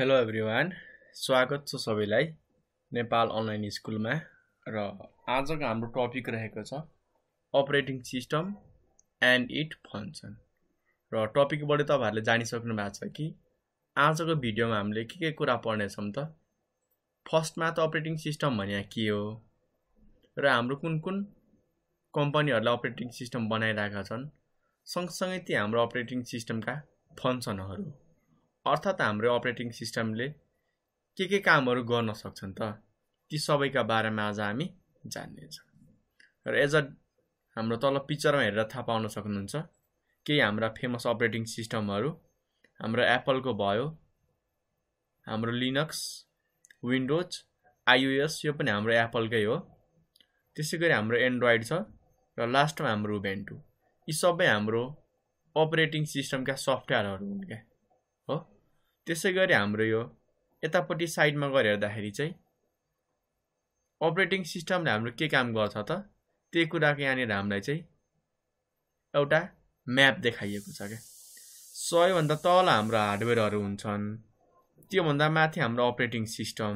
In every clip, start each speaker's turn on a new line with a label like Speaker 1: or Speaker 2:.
Speaker 1: hello every स्वागत छ सबैलाई नेपाल अनलाइन स्कुलमा र आजको हाम्रो टपिक रहेको छ operating system and its function र टपिकबाट तपाईँहरूले जानिसक्नु भएको छ कि आजको भिडियोमा हामीले के के कुरा पढ्नेछौँ त फर्स्टमा त अपरेटिङ सिस्टम भने के हो र हाम्रो कुन कुन कम्पनीहरूले अपरेटिङ सिस्टम बनाइरहेका छन् सँगसँगै ती हाम्रो अपरेटिङ सिस्टमका फङ्सनहरू अर्थात् हाम्रो अपरेटिङ सिस्टमले के के कामहरू गर्न सक्छन् त ती सबैका बारेमा आज हामी जान्नेछौँ र एज अ हाम्रो तल पिक्चरमा हेरेर थाहा पाउन सक्नुहुन्छ केही हाम्रा फेमस अपरेटिङ सिस्टमहरू हाम्रो एप्पलको भयो हाम्रो लिनक्स विन्डोज आइयुएस यो पनि हाम्रो एप्पलकै हो त्यसै गरी हाम्रो एन्ड्रोइड छ र लास्टमा हाम्रो भेन्टु यी सबै हाम्रो अपरेटिङ सिस्टमका सफ्टवेयरहरू हुन् क्या हो त्यसै गरी हाम्रो यो यतापट्टि साइडमा गएर हेर्दाखेरि चाहिँ अपरेटिङ सिस्टमले हाम्रो के काम गर्छ त त्यही कुराको यहाँनिर हामीलाई चाहिँ एउटा म्याप देखाइएको छ क्या सबैभन्दा तल हाम्रो हार्डवेयरहरू हुन्छन् त्योभन्दा माथि हाम्रो अपरेटिङ सिस्टम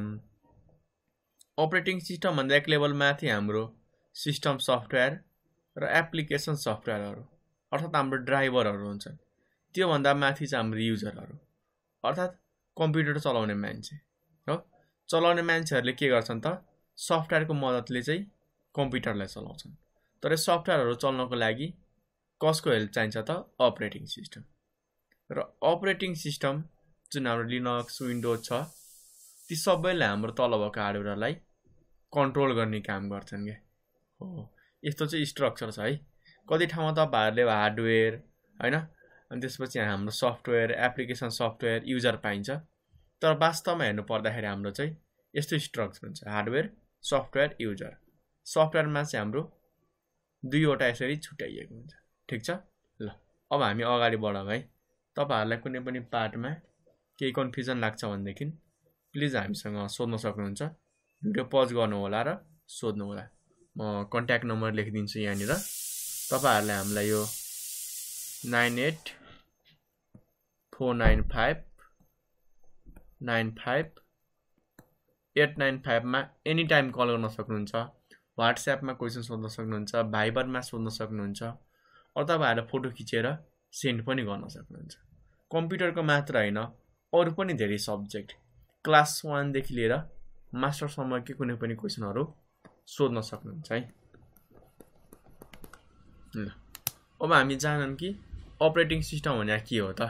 Speaker 1: अपरेटिङ सिस्टमभन्दा एक लेभल माथि हाम्रो सिस्टम सफ्टवेयर र एप्लिकेसन सफ्टवेयरहरू अर्थात् हाम्रो ड्राइभरहरू हुन्छन् त्योभन्दा माथि चाहिँ हाम्रो युजरहरू अर्थात् कम्प्युटर चलाउने मान्छे र चलाउने मान्छेहरूले के गर्छन् त सफ्टवेयरको मद्दतले चाहिँ कम्प्युटरलाई चलाउँछन् तर सफ्टवेयरहरू चल्नको लागि कसको हेल्प चाहिन्छ त अपरेटिङ सिस्टम र अपरेटिङ सिस्टम जुन हाम्रो लिनक्स विन्डोज छ ती सबैले हाम्रो तल भएको हार्डवेयरलाई कन्ट्रोल गर्ने काम गर्छन् क्या हो यस्तो चाहिँ स्ट्रक्चर छ है कति ठाउँमा तपाईँहरूले हार्डवेयर होइन अनि त्यसपछि हाम्रो सफ्टवेयर एप्लिकेसन सफ्टवेयर युजर पाइन्छ तर वास्तवमा हेर्नु पर्दाखेरि हाम्रो चाहिँ यस्तो स्ट्रक्चर हुन्छ हार्डवेयर सफ्टवेयर युजर सफ्टवेयरमा चाहिँ हाम्रो दुईवटा यसरी छुट्याइएको हुन्छ ठिक छ ल अब हामी अगाडि बढौँ है तपाईँहरूलाई कुनै पनि पार्टमा केही कन्फ्युजन लाग्छ भनेदेखि प्लिज हामीसँग सोध्न सक्नुहुन्छ भिडियो पज गर्नुहोला र सोध्नु होला म कन्ट्याक्ट नम्बर लेखिदिन्छु यहाँनिर तपाईँहरूले हामीलाई यो nine eight four nine five nine five eight nine फाइभमा एनी टाइम कल गर्न सक्नुहुन्छ वाट्सएपमा क्वेसन सोध्न सक्नुहुन्छ भाइबरमा सोध्न सक्नुहुन्छ अरू तपाईँहरूले फोटो खिचेर सेन्ड पनि गर्न सक्नुहुन्छ कम्प्युटरको मात्र होइन अरू पनि धेरै सब्जेक्ट क्लास वानदेखि लिएर के कुनै पनि क्वेसनहरू सोध्न सक्नुहुन्छ है ल अब हामी चाहन्छौँ कि अपरेटिङ सिस्टम भनेर के हो त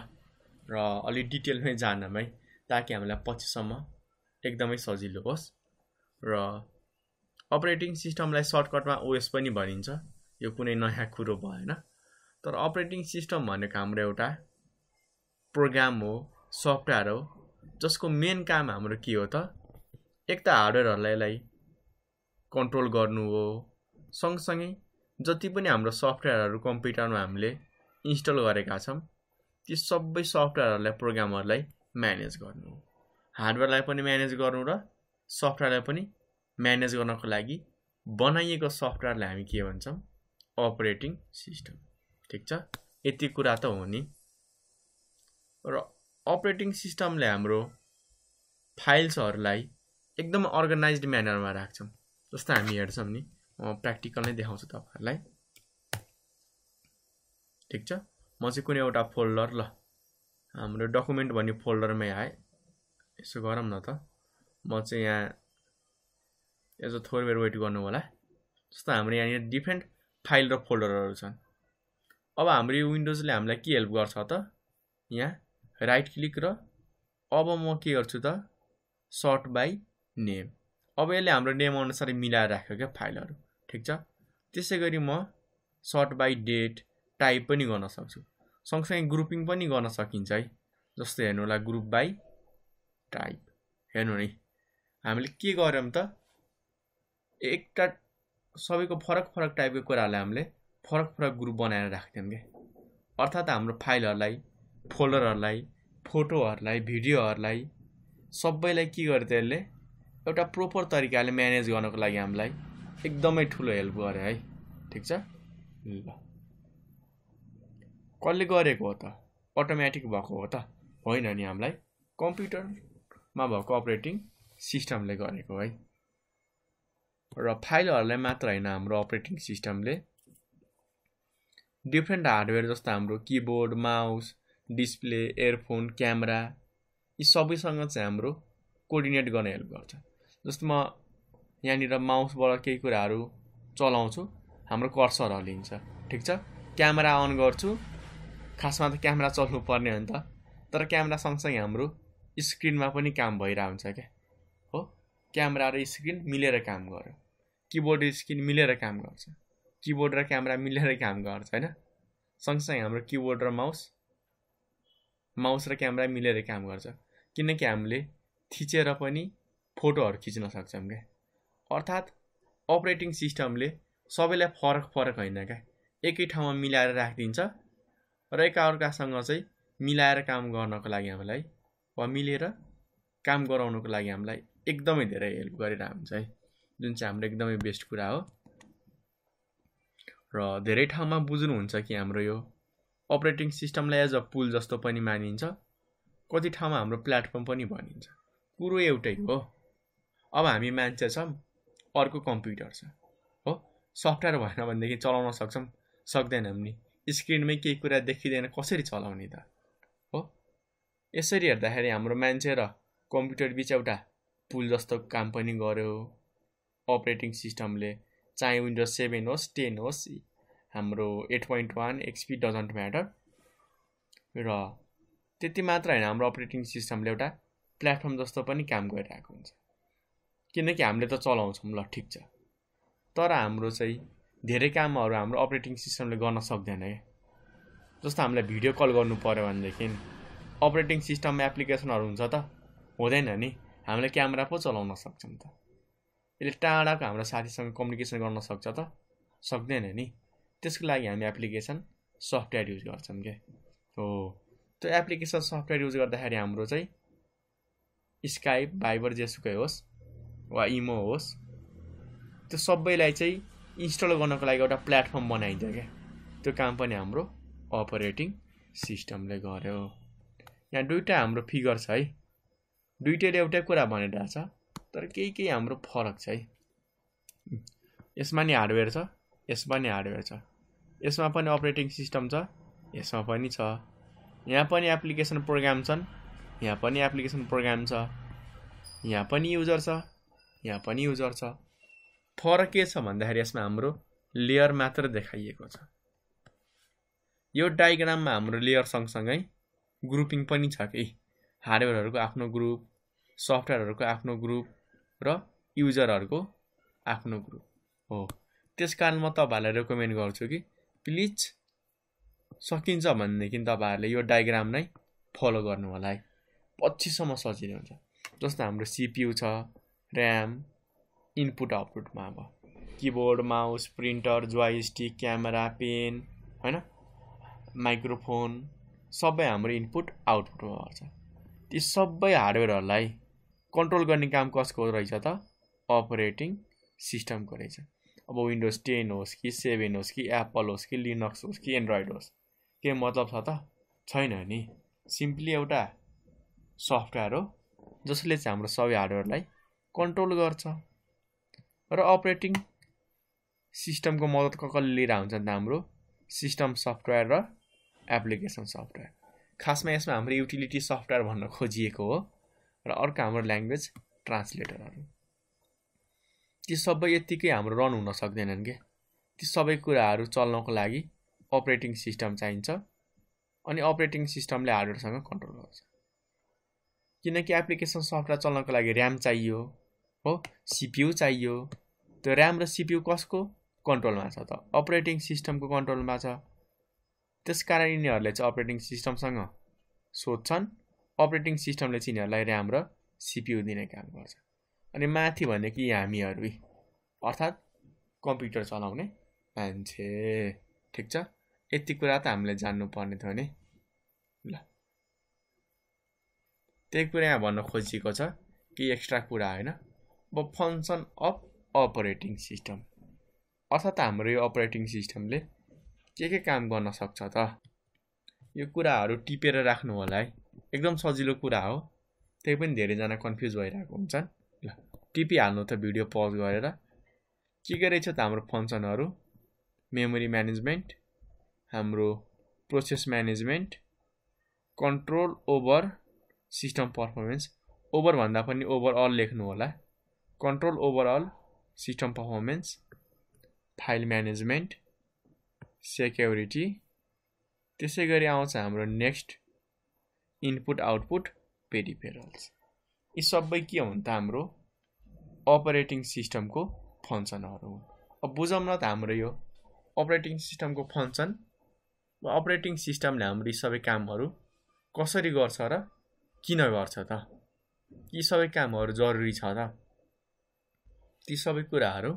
Speaker 1: र अलिक डिटेलमै जानमै है ताकि हामीलाई पछिसम्म एकदमै सजिलो होस् र अपरेटिङ सिस्टमलाई सर्टकटमा ओएस पनि भनिन्छ यो कुनै नयाँ कुरो भएन तर अपरेटिङ सिस्टम भनेको हाम्रो एउटा प्रोग्राम हो सफ्टवेयर हो जसको मेन काम हाम्रो के हो त एक त हार्डवेयरहरूलाई कन्ट्रोल गर्नु हो सँगसँगै जति पनि हाम्रो सफ्टवेयरहरू कम्प्युटरमा हामीले इन्स्टल गरेका छौँ ती सबै सफ्टवेयरहरूलाई प्रोग्रामहरूलाई म्यानेज गर्नु हार्डवेयरलाई पनि म्यानेज गर्नु र सफ्टवेयरलाई पनि म्यानेज गर्नको लागि बनाइएको सफ्टवेयरलाई हामी के भन्छौँ अपरेटिङ सिस्टम ठिक छ यति कुरा त हो नि र अपरेटिङ सिस्टमले हाम्रो फाइल्सहरूलाई एकदम अर्गनाइज म्यानरमा राख्छौँ जस्तो हामी हेर्छौँ नि म प्र्याक्टिकल नै देखाउँछु तपाईँहरूलाई ठिक छ म चाहिँ कुनै एउटा फोल्डर ल हाम्रो डकुमेन्ट भन्ने फोल्डरमै आएँ यसो गरौँ न त म चाहिँ यहाँ यसो थोरै बेर वेट गर्नु होला जस्तो हाम्रो यहाँनिर डिफ्रेन्ट फाइल र फोल्डरहरू छन् अब हाम्रो यो विन्डोजले हामीलाई के हेल्प गर्छ त यहाँ राइट क्लिक र अब म के गर्छु त सर्ट बाई नेम अब यसले हाम्रो नेम अनुसार मिलाएर राख्यो क्या फाइलहरू ठिक छ त्यसै गरी म सर्ट बाई डेट टाइप पनि गर्न सक्छु सँगसँगै ग्रुपिङ पनि गर्न सकिन्छ है जस्तो हेर्नु होला ग्रुप बाई टाइप हेर्नु नि हामीले के गऱ्यौँ त एकटा सबैको फरक फरक टाइपको कुराहरूलाई हामीले फरक फरक ग्रुप बनाएर राख्थ्यौँ क्या अर्थात् हाम्रो फाइलहरूलाई फोल्डरहरूलाई फोटोहरूलाई भिडियोहरूलाई सबैलाई के गर्थ्यो त्यसले एउटा प्रोपर तरिकाले म्यानेज गर्नको लागि हामीलाई एकदमै ठुलो हेल्प गऱ्यो है ठिक छ ल कसले गरेको हो त अटोमेटिक भएको हो त होइन नि हामीलाई कम्प्युटरमा भएको अपरेटिङ सिस्टमले गरेको है र फाइलहरूलाई मात्र होइन हाम्रो अपरेटिङ सिस्टमले डिफ्रेन्ट हार्डवेयर जस्तो हाम्रो keyboard mouse display earphone camera यी सबैसँग चाहिँ हाम्रो कोर्डिनेट गर्ने हेल्प गर्छ जस्तो म यहाँनिर माउसबाट केही कुराहरू चलाउँछु हाम्रो कर्सर हलिन्छ ठिक छ क्यामेरा अन गर्छु खासमा त क्यामेरा चल्नु पर्ने हो नि त तर क्यामेरा सँगसँगै हाम्रो स्क्रिनमा पनि काम भइरहेको हुन्छ क्या हो क्यामेरा र स्क्रिन मिलेर काम गर्यो किबोर्ड र स्क्रिन मिलेर काम गर्छ किबोर्ड र क्यामेरा मिलेर काम गर्छ होइन सँगसँगै हाम्रो किबोर्ड र माउस माउस र क्यामेरा मिलेर काम गर्छ किनकि हामीले थिचेर पनि फोटोहरू खिच्न सक्छौँ क्या अर्थात् अपरेटिङ सिस्टमले सबैलाई फरक फरक होइन क्या एकै ठाउँमा मिलाएर राखिदिन्छ र एकाअर्कासँग चाहिँ मिलाएर काम गर्नको लागि हामीलाई वा मिलेर काम गराउनको लागि हामीलाई एकदमै धेरै हेल्प गरेर हुन्छ है जुन चाहिँ हाम्रो एकदमै बेस्ट कुरा हो र धेरै ठाउँमा बुझ्नुहुन्छ कि हाम्रो यो अपरेटिङ सिस्टमलाई एज अ पुल जस्तो पनि मानिन्छ कति ठाउँमा हाम्रो प्लेटफर्म पनि भनिन्छ कुरो एउटै हो अब हामी मान्छे छौँ अर्को कम्प्युटर छ हो सफ्टवेयर भएन भनेदेखि चलाउन सक्छौँ सक्दैनौँ नि स्क्रिनमै केही कुरा देखिँदैन कसरी चलाउने त हो यसरी हेर्दाखेरि हाम्रो मान्छे र कम्प्युटर बिच एउटा पुल जस्तो काम पनि गर्यो अपरेटिङ सिस्टमले चाहे विन्डोज सेभेन होस् टेन होस् हाम्रो eight point one XP doesn't matter र त्यति मात्र होइन हाम्रो अपरेटिङ सिस्टमले एउटा प्लेटफर्म जस्तो पनि काम गरिरहेको हुन्छ किनकि हामीले त चलाउँछौँ ल ठिक छ तर हाम्रो चाहिँ धेरै कामहरू हाम्रो अपरेटिङ सिस्टमले गर्न सक्दैन क्या जस्तो हामीलाई भिडियो कल गर्नु पऱ्यो भनेदेखि अपरेटिङ सिस्टममा एप्लिकेसनहरू हुन्छ त हुँदैन नि हामीले क्यामेरा पो चलाउन सक्छौँ त यसले टाढाको हाम्रो साथीसँग कम्युनिकेसन गर्न सक्छ त सक्दैन नि त्यसको लागि हामी एप्लिकेसन सफ्टवेयर युज गर्छौँ क्या हो त्यो एप्लिकेसन सफ्टवेयर युज गर्दाखेरि हाम्रो चाहिँ स्काइप भाइबर जेसुकै होस् वा इमो होस् त्यो सबैलाई चाहिँ इन्स्टल गर्नको लागि एउटा प्लेटफर्म बनाइदियो क्या त्यो काम पनि हाम्रो अपरेटिङ सिस्टमले गर्यो यहाँ दुइटा हाम्रो फिगर छ है दुइटैले एउटै कुरा भनिरहेको छ तर केही केही हाम्रो फरक छ है यसमा नि हार्डवेयर छ यसमा नि हार्डवेयर छ यसमा पनि अपरेटिङ सिस्टम छ यसमा पनि छ यहाँ पनि एप्लिकेसन प्रोग्राम छन् यहाँ पनि एप्लिकेसन प्रोग्राम छ यहाँ पनि युजर छ यहाँ पनि युजर छ फरक के छ भन्दाखेरि यसमा हाम्रो लेयर मात्र देखाइएको छ यो डायग्राममा हाम्रो लेयर सँगसँगै ग्रुपिङ पनि छ कि हार्डवेयरहरूको आफ्नो ग्रुप सफ्टवेयरहरूको आफ्नो ग्रुप र युजरहरूको आफ्नो ग्रुप हो त्यस कारण म तपाईँहरूलाई रेकमेन्ड गर्छु कि प्लिज सकिन्छ भनेदेखि तपाईँहरूले यो डायग्राम नै फलो गर्नु होला है पछिसम्म सजिलो हुन्छ जस्तो हाम्रो सिपियु छ ऱ्याम इनपुट आउटपुटमा अब keyboard mouse printer joystick camera pen होइन माइक्रोफोन सबै हाम्रो इनपुट आउटपुटमा गर्छ ती सबै हार्डवेयरहरूलाई कन्ट्रोल गर्ने काम कसको रहेछ त अपरेटिङ सिस्टमको रहेछ अब विन्डोज टेन होस् कि सेभेन होस् कि एप्पल होस् कि लिनक्स होस् कि एन्ड्रोइड होस् के मतलब छ त छैन नि सिम्पली एउटा सफ्टवेयर हो जसले चाहिँ हाम्रो सबै हार्डवेयरलाई कन्ट्रोल गर्छ र अपरेटिङ सिस्टमको मद्दत कसले लिएर हुन्छ त हाम्रो सिस्टम सफ्टवेयर र एप्लिकेसन सफ्टवेयर खासमा यसमा हाम्रो युटिलिटी सफ्टवेयर भन्न खोजिएको हो र अर्को हाम्रो ल्याङ्ग्वेज ट्रान्सलेटरहरू ती सबै यत्तिकै हाम्रो रन हुन सक्दैनन् क्या ती सबै कुराहरू चल्नको लागि अपरेटिङ सिस्टम चाहिन्छ अनि अपरेटिङ सिस्टमले हार्डवेयरसँग कन्ट्रोल गर्छ किनकि एप्लिकेसन सफ्टवेयर चल्नको लागि ऱ्याम चाहियो हो सिपियु चाहियो त्यो ऱ्याम र सिपियु कसको कन्ट्रोलमा छ त अपरेटिङ सिस्टमको कन्ट्रोलमा छ त्यस कारण यिनीहरूले चाहिँ अपरेटिङ सिस्टमसँग सोध्छन् अपरेटिङ सिस्टमले चाहिँ यिनीहरूलाई ऱ्याम र सिपियु दिने काम गर्छ अनि माथि भने कि हामीहरू अर्थात् कम्प्युटर चलाउने मान्छे ठिक छ यति कुरा त हामीले जान्नुपर्ने थियो नि ल त्यही कुरा यहाँ भन्न खोजिएको छ केही एक्स्ट्रा कुरा होइन अब फङ्सन अफ अपरेटिङ सिस्टम अर्थात् हाम्रो यो अपरेटिङ सिस्टमले के के काम गर्न सक्छ त यो कुराहरू टिपेर राख्नु होला है एकदम सजिलो कुरा हो त्यही पनि धेरैजना कन्फ्युज भइरहेको हुन्छन् ल टिपिहाल्नु त भिडियो पज गरेर के के रहेछ त हाम्रो फङ्सनहरू मेमोरी म्यानेजमेन्ट हाम्रो process management control over system performance ओभरभन्दा पनि ओभरअल लेख्नु होला control overall system performance, file management security त्यसै गरी आउँछ हाम्रो नेक्स्ट इनपुट आउटपुट पेरिफेरल्स यी सबै के हुन् त हाम्रो अपरेटिङ सिस्टमको फङ्सनहरू हुन् अब बुझौँ न त हाम्रो यो अपरेटिङ सिस्टमको फङ्सन अपरेटिङ सिस्टमले हाम्रो यी सबै कामहरू कसरी गर्छ र किन गर्छ त यी सबै कामहरू जरुरी छ त ती सबै कुराहरू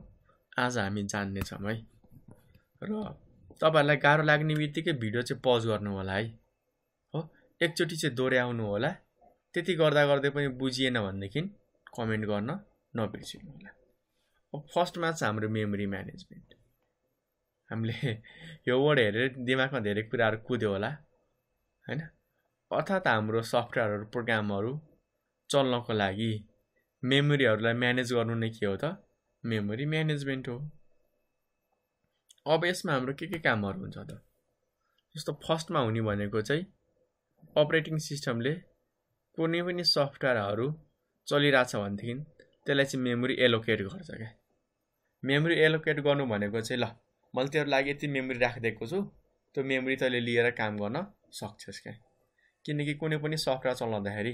Speaker 1: आज हामी जान्नेछौँ है र तपाईँहरूलाई गाह्रो लाग्ने बित्तिकै भिडियो चाहिँ पज गर्नु होला है हो एकचोटि चाहिँ दोहोऱ्याउनु होला त्यति गर्दा गर्दै पनि बुझिएन भनेदेखि कमेन्ट गर्न नबिर्सिनु होला अब फर्स्टमा चाहिँ हाम्रो मेमोरी म्यानेजमेन्ट हामीले यो वर्ड हेरेर दिमागमा धेरै कुराहरू कुद्यो होला होइन अर्थात् हाम्रो सफ्टवेयरहरू प्रोग्रामहरू चल्नको लागि मेमोरीहरूलाई म्यानेज गर्नु नै के हो त मेमोरी म्यानेजमेन्ट हो अब यसमा हाम्रो के के कामहरू हुन्छ त जस्तो फर्स्टमा हुने भनेको चाहिँ अपरेटिङ सिस्टमले कुनै पनि सफ्टवेयरहरू चलिरहेछ भनेदेखि त्यसलाई चाहिँ मेमोरी एलोकेट गर्छ क्या मेमोरी एलोकेट गर्नु भनेको चाहिँ ल मैले तेरो लागि यति मेमोरी राखिदिएको छु त्यो मेमोरी तैँले लिएर काम गर्न सक्छस् क्या किनकि कुनै पनि सफ्टवेयर चलाउँदाखेरि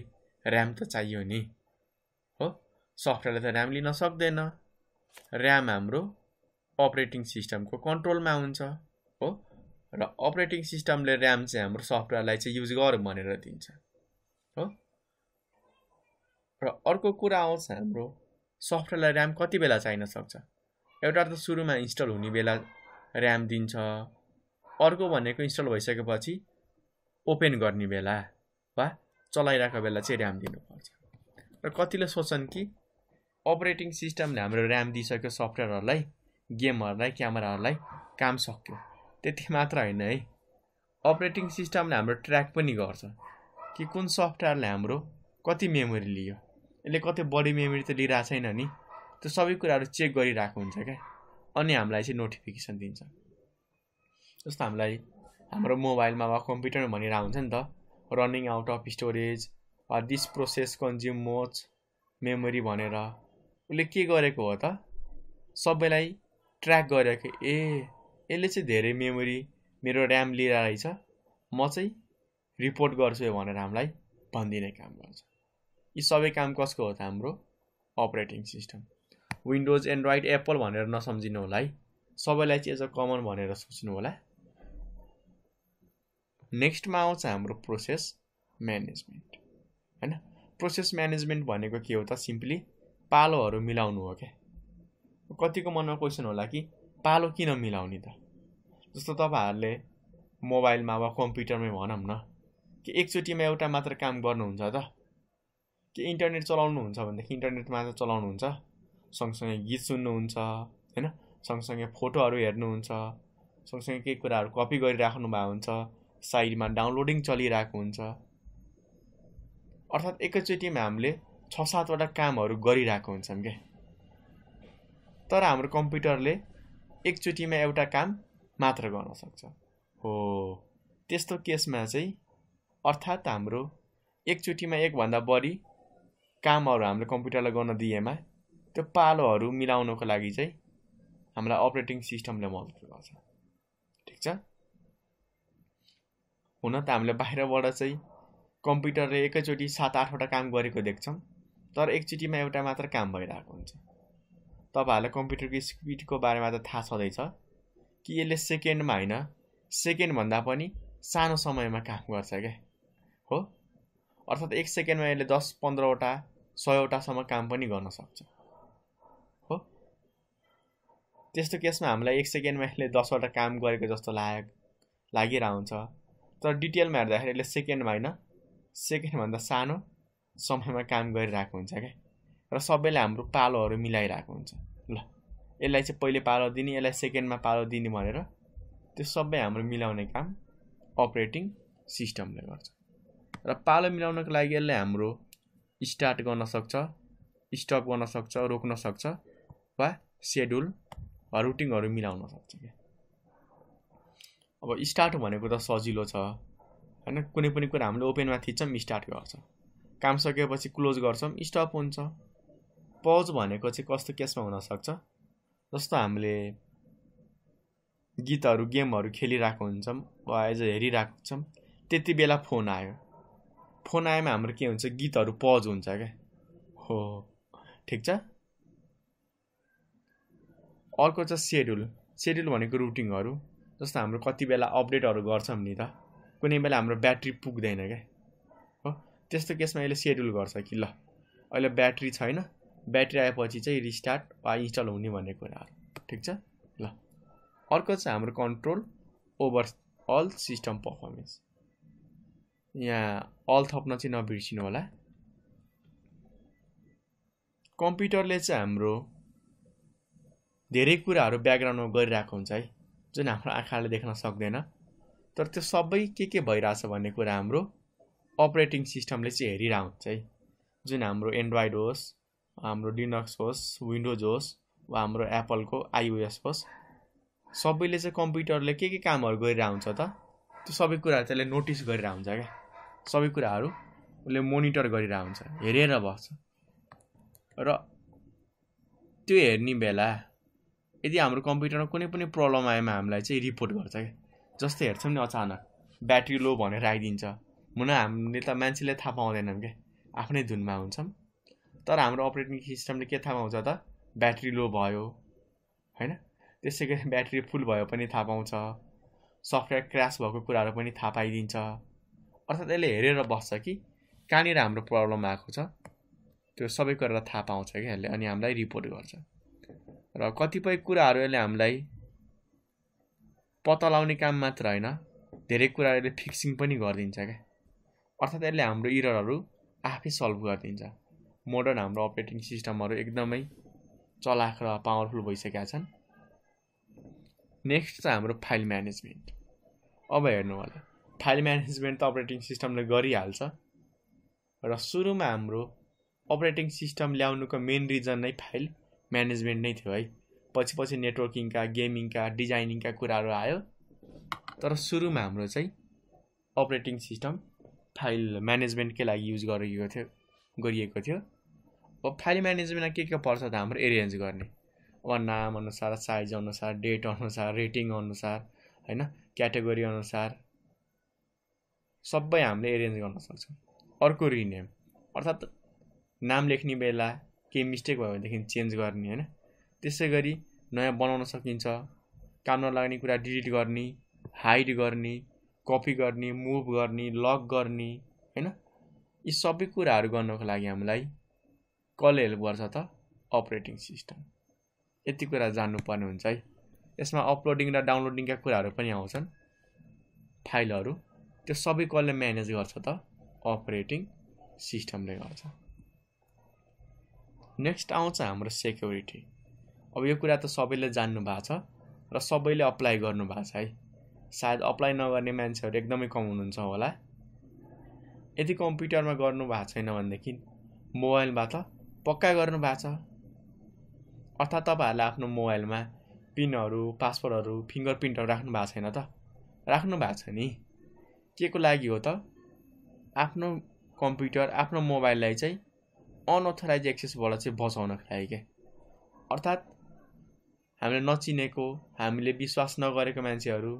Speaker 1: ऱ्याम त चाहियो नि सफ्टवेयरले त ऱ्याम लिन सक्दैन ऱ्याम हाम्रो अपरेटिङ सिस्टमको कन्ट्रोलमा हुन्छ हो र अपरेटिङ सिस्टमले ऱ्याम चाहिँ हाम्रो सफ्टवेयरलाई चाहिँ युज गर भनेर दिन्छ हो र अर्को कुरा आउँछ हाम्रो सफ्टवेयरलाई ऱ्याम कति बेला चाहिन सक्छ एउटा त सुरुमा इन्स्टल हुने बेला ऱ्याम दिन्छ अर्को भनेको इन्स्टल भइसकेपछि ओपन गर्ने बेला वा चलाइरहेको बेला चाहिँ ऱ्याम दिनुपर्छ र कतिले सोच्छन् कि अपरेटिङ सिस्टमले हाम्रो ऱ्याम दिइसक्यो सफ्टवेयरहरूलाई गेमहरूलाई क्यामेराहरूलाई काम सक्यो त्यति मात्र होइन है अपरेटिङ सिस्टमले हाम्रो ट्र्याक पनि गर्छ कि कुन सफ्टवेयरले हाम्रो कति मेमोरी लियो यसले कति बढी मेमोरी त लिइरहेको छैन नि त्यो सबै कुराहरू चेक गरिरहेको हुन्छ क्या अनि हामीलाई चाहिँ नोटिफिकेसन दिन्छ जस्तो हामीलाई हाम्रो मोबाइलमा वा कम्प्युटरमा भनेर हुन्छ नि त रनिङ आउट अफ स्टोरेज वा this process consume much memory भनेर उसले के गरेको हो त सबैलाई ट्र्याक गरेको ए यसले चाहिँ धेरै मेमोरी मेरो ऱ्याम लिएर रहेछ म चाहिँ रिपोर्ट गर्छु भनेर हामीलाई भनिदिने काम गर्छ यी सबै काम कसको हो त हाम्रो operating system Windows Android Apple भनेर नसम्झिनु होला है सबैलाई चाहिँ एज अ कमन भनेर सोच्नु होला नेक्स्टमा आउँछ हाम्रो प्रोसेस म्यानेजमेन्ट होइन प्रोसेस म्यानेजमेन्ट भनेको के हो त सिम्पली पालोहरू मिलाउनु हो क्या कतिको मनमा क्वेसन होला कि पालो किन मिलाउने त जस्तो तपाईँहरूले मोबाइलमा वा कम्प्युटरमै भनौँ न कि एकचोटिमा एउटा मात्र काम गर्नुहुन्छ त कि इन्टरनेट चलाउनुहुन्छ भनेदेखि इन्टरनेट मात्र चलाउनुहुन्छ सँगसँगै गीत सुन्नुहुन्छ होइन सँगसँगै फोटोहरू हेर्नुहुन्छ सँगसँगै केही कुराहरू कपी गरिराख्नु भएको हुन्छ साइडमा डाउनलोडिङ चलिरहेको हुन्छ अर्थात् एकैचोटिमा हामीले छ सातवटा कामहरू गरिरहेको हुन्छन् क्या तर हाम्रो कम्प्युटरले एकचोटिमा एउटा काम मात्र गर्न सक्छ हो त्यस्तो केसमा चाहिँ अर्थात् हाम्रो एकचोटिमा एकभन्दा बढी कामहरू हाम्रो कम्प्युटरलाई गर्न दिएमा त्यो पालोहरू मिलाउनको लागि चाहिँ हामीलाई अपरेटिङ सिस्टमले मद्दत गर्छ ठिक छ हुन त हामीले बाहिरबाट चाहिँ कम्प्युटरले एकैचोटि सात आठवटा काम गरेको देख्छौँ तर एकचोटिमा एउटा मात्र काम भइरहेको हुन्छ तपाईँहरूलाई कम्प्युटरको स्पिडको बारेमा त थाहा छँदैछ कि यसले सेकेन्डमा होइन सेकेन्डभन्दा पनि सानो समयमा काम गर्छ क्या हो अर्थात् एक सेकेन्डमा यसले दस पन्ध्रवटा सयवटासम्म काम पनि गर्न सक्छ हो त्यस्तो केसमा हामीलाई एक सेकेन्डमा यसले दसवटा काम गरेको जस्तो लाग लागिरहन्छ तर डिटेलमा हेर्दाखेरि यसले सेकेन्डमा होइन सेकेन्डभन्दा सानो समयमा काम गरिरहेको हुन्छ क्या र सबैले हाम्रो पालोहरू मिलाइरहेको हुन्छ ल यसलाई चाहिँ पहिले पालो दिने यसलाई सेकेन्डमा पालो दिने भनेर त्यो सबै हाम्रो मिलाउने काम अपरेटिङ सिस्टमले गर्छ र पालो मिलाउनको लागि यसले हाम्रो स्टार्ट गर्न सक्छ स्टप गर्न सक्छ रोक्न सक्छ वा सेड्युल वा रुटिनहरू मिलाउन सक्छ क्या अब स्टार्ट भनेको त सजिलो छ होइन कुनै पनि कुरा हामीले ओपनमा थिच्छौँ स्टार्ट गर्छ काम सकेपछि क्लोज गर्छौँ स्टप हुन्छ पज भनेको चाहिँ कस्तो केसमा हुनसक्छ जस्तो हामीले गीतहरू गेमहरू खेलिरहेको हुन्छौँ वा एज हेरिरहेको हुन्छौँ त्यति बेला फोन आयो फोन आएमा हाम्रो के हुन्छ गीतहरू पज हुन्छ क्या हो ठिक छ अर्को छ सेड्युल सेड्युल भनेको रुटिनहरू जस्तो हाम्रो कति बेला अपडेटहरू गर्छौँ नि त कुनै बेला हाम्रो ब्याट्री पुग्दैन क्या त्यस्तो केसमा यसले सेड्युल गर्छ कि ल अहिले ब्याट्री छैन ब्याट्री आएपछि चाहिँ रिस्टार्ट वा इन्स्टल हुने भन्ने कुराहरू ठिक छ ल अर्को चाहिँ हाम्रो control overall system performance यहाँ अल थप्न चाहिँ नबिर्सिनु होला कम्प्युटरले चाहिँ हाम्रो धेरै कुराहरू ब्याकग्राउन्डमा गरिरहेको हुन्छ है जुन हाम्रो आँखाले देख्न सक्दैन तर त्यो सबै के के भइरहेछ भन्ने कुरा हाम्रो अपरेटिङ सिस्टमले चाहिँ हेरिरहेको हुन्छ है जुन हाम्रो एन्ड्रोइड होस् हाम्रो लिनक्स होस् विन्डोज होस् वा हाम्रो एप्पलको आइओएस होस् सबैले चाहिँ कम्प्युटरले के के कामहरू गरिरहेको हुन्छ त त्यो सबै कुराहरू त्यसले नोटिस गरिरहेको हुन्छ क्या सबै कुराहरू उसले मोनिटर गरिरहेको हुन्छ हेरेर बस्छ र त्यो हेर्ने बेला यदि हाम्रो कम्प्युटरमा कुनै पनि प्रब्लम आएमा हामीलाई चाहिँ रिपोर्ट गर्छ क्या जस्तै हेर्छौँ नि अचानक ब्याट्री लो भनेर आइदिन्छ मुन हामीले त मान्छेले थाहा पाउँदैनौँ क्या आफ्नै धुनमा हुन्छौँ तर हाम्रो अपरेटिङ सिस्टमले के थाहा पाउँछ त ब्याट्री लो भयो होइन त्यसै गरी ब्याट्री फुल भयो पनि थाहा पाउँछ सफ्टवेयर क्रास भएको कुराहरू पनि थाहा पाइदिन्छ अर्थात् यसले हेरेर बस्छ कि कहाँनिर हाम्रो प्रब्लम आएको छ त्यो सबै कुरा थाहा पाउँछ कि यसले अनि हामीलाई रिपोर्ट गर्छ र कतिपय कुराहरू यसले हामीलाई पत्ता लगाउने काम मात्र होइन धेरै कुराहरूले फिक्सिङ पनि गरिदिन्छ क्या अर्थात् यसले हाम्रो इररहरू आफै सल्भ गरिदिन्छ मोडर्न हाम्रो अपरेटिङ सिस्टमहरू एकदमै चलाख र पावरफुल भइसकेका छन् नेक्स्ट चाहिँ हाम्रो फाइल म्यानेजमेन्ट अब हेर्नु होला फाइल म्यानेजमेन्ट त अपरेटिङ सिस्टमले गरिहाल्छ र सुरुमा हाम्रो अपरेटिङ सिस्टम ल्याउनुको मेन रिजन नै फाइल म्यानेजमेन्ट नै थियो है पछि पछि नेटवर्किङका गेमिङका डिजाइनिङका कुराहरू आयो तर सुरुमा हाम्रो चाहिँ अपरेटिङ सिस्टम फाइल म्यानेजमेन्टकै लागि युज गरिएको थियो गरिएको थियो अब फाइल म्यानेजमेन्टमा के के पर्छ त हाम्रो एरेन्ज गर्ने अब नाम अनुसार साइज अनुसार डेट अनुसार रेटिङ अनुसार होइन क्याटेगोरी अनुसार सबै हामीले एरेन्ज गर्न सक्छौँ अर्को रिनेम अर्थात् नाम लेख्ने बेला केही मिस्टेक भयो भनेदेखि चेन्ज गर्ने होइन त्यसै गरी नयाँ बनाउन सकिन्छ काम नलाग्ने कुरा डिलिट गर्ने हाइड गर्ने कपी गर्ने मुभ गर्ने लक गर्ने होइन यी सबै कुराहरू गर्नको लागि हामीलाई कसले हेल्प गर्छ त अपरेटिङ सिस्टम यति कुरा जान्नुपर्ने हुन्छ है यसमा अपलोडिङ र डाउनलोडिङका कुराहरू पनि आउँछन् फाइलहरू त्यो सबै कसले म्यानेज गर्छ त अपरेटिङ सिस्टमले गर्छ नेक्स्ट आउँछ हाम्रो सेक्युरिटी अब यो कुरा त सबैले जान्नु भएको छ र सबैले अप्लाई गर्नु भएको छ है सायद अप्लाई नगर्ने मान्छेहरू एकदमै कम हुनुहुन्छ होला यदि कम्प्युटरमा गर्नु भएको छैन भनेदेखि त पक्का गर्नु छ अर्थात् तपाईँहरूले आफ्नो मोबाइलमा पिनहरू पासवर्डहरू फिङ्गर प्रिन्टहरू राख्नु भएको छैन त राख्नु भएको छ नि के को लागि हो त आफ्नो कम्प्युटर आफ्नो मोबाइललाई चाहिँ अनअथोराइज एक्सेसबाट चाहिँ बचाउनको लागि क्या अर्थात् हामीले नचिनेको हामीले विश्वास नगरेको मान्छेहरू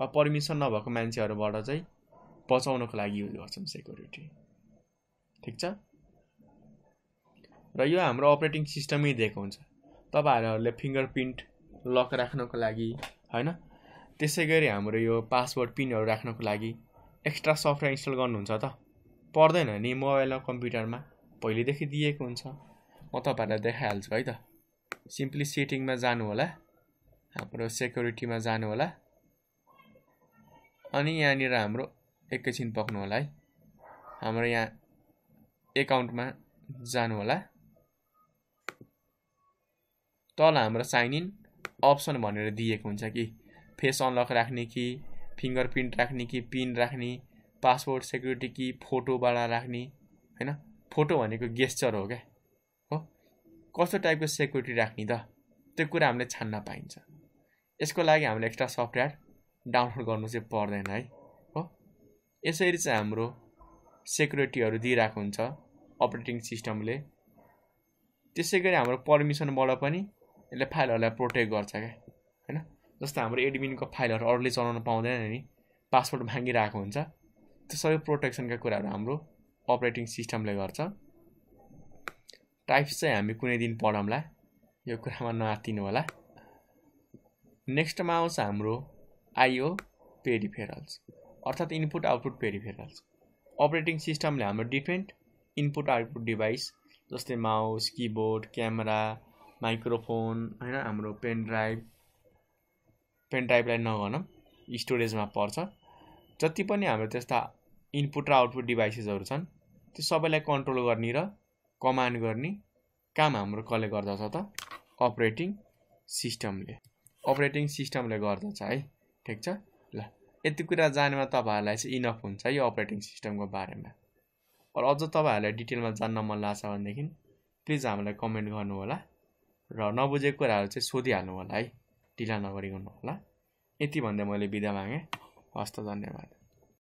Speaker 1: वा पर्मिसन नभएको मान्छेहरूबाट चाहिँ बचाउनको लागि युज गर्छन् सेक्युरिटी ठिक छ र यो हाम्रो अपरेटिङ सिस्टमै दिएको हुन्छ तपाईँहरूले फिङ्गर प्रिन्ट लक राख्नको लागि होइन त्यसै गरी हाम्रो यो पासवर्ड पिनहरू राख्नको लागि एक्स्ट्रा सफ्टवेयर इन्स्टल गर्नुहुन्छ त पर्दैन नि मोबाइलमा कम्प्युटरमा पहिलेदेखि दिएको हुन्छ म तपाईँहरूलाई देखाइहाल्छु है त सिम्पली सेटिङमा जानु होला हाम्रो सेक्युरिटीमा जानु होला अनि यहाँनिर हाम्रो एकैछिन पक्नु होला है हाम्रो यहाँ एकाउन्टमा जानु होला तल हाम्रो साइन इन अप्सन भनेर दिएको हुन्छ कि फेस अनलक राख्ने कि फिङ्गर प्रिन्ट राख्ने कि पिन राख्ने पासपोर्ट सेक्युरिटी कि फोटोबाट राख्ने होइन फोटो भनेको गेस्चर हो क्या हो कस्तो टाइपको सेक्युरिटी राख्ने त त्यो कुरा हामीले छान्न पाइन्छ यसको लागि हामीले एक्स्ट्रा सफ्टवेयर डाउनलोड गर्नु चाहिँ पर्दैन है हो यसरी चाहिँ हाम्रो सेक्युरिटीहरू दिइरहेको हुन्छ अपरेटिङ सिस्टमले त्यसै गरी हाम्रो पर्मिसनबाट पनि यसले फाइलहरूलाई प्रोटेक्ट गर्छ क्या होइन जस्तो हाम्रो एडमिनको फाइलहरू अरूले चलाउनु पाउँदैन नि पासवर्ड मागिरहेको हुन्छ त्यो सबै प्रोटेक्सनका कुराहरू हाम्रो अपरेटिङ सिस्टमले गर्छ टाइप्स चाहिँ हामी कुनै दिन पढौँला यो कुरामा नआतिनु होला नेक्स्टमा आउँछ हाम्रो आइओ पेरिफेरल्स अर्थात् इनपुट आउटपुट पेरिफेरल्स अपरेटिङ सिस्टमले हाम्रो डिफ्रेन्ट इनपुट आउटपुट डिभाइस जस्तै माउस किबोर्ड क्यामेरा माइक्रोफोन होइन हाम्रो पेन ड्राइभ पेन ड्राइभलाई नगन स्टोरेजमा पर्छ जति पनि हाम्रो त्यस्ता इनपुट र आउटपुट डिभाइसेसहरू छन् त्यो सबैलाई कन्ट्रोल गर्ने र कमान्ड गर्ने काम हाम्रो कसले गर्दछ त अपरेटिङ सिस्टमले अपरेटिङ सिस्टमले गर्दछ है ठिक छ ल यति कुरा जानेमा तपाईँहरूलाई चाहिँ इनफ हुन्छ यो अपरेटिङ सिस्टमको बारेमा अरू अझ तपाईँहरूलाई डिटेलमा जान्न मन लाग्छ भनेदेखि प्लिज हामीलाई कमेन्ट गर्नु होला र नबुझेको कुराहरू चाहिँ सोधिहाल्नु होला है ढिला नगरी गर्नु होला यति भन्दै मैले बिदा मागेँ हस्त धन्यवाद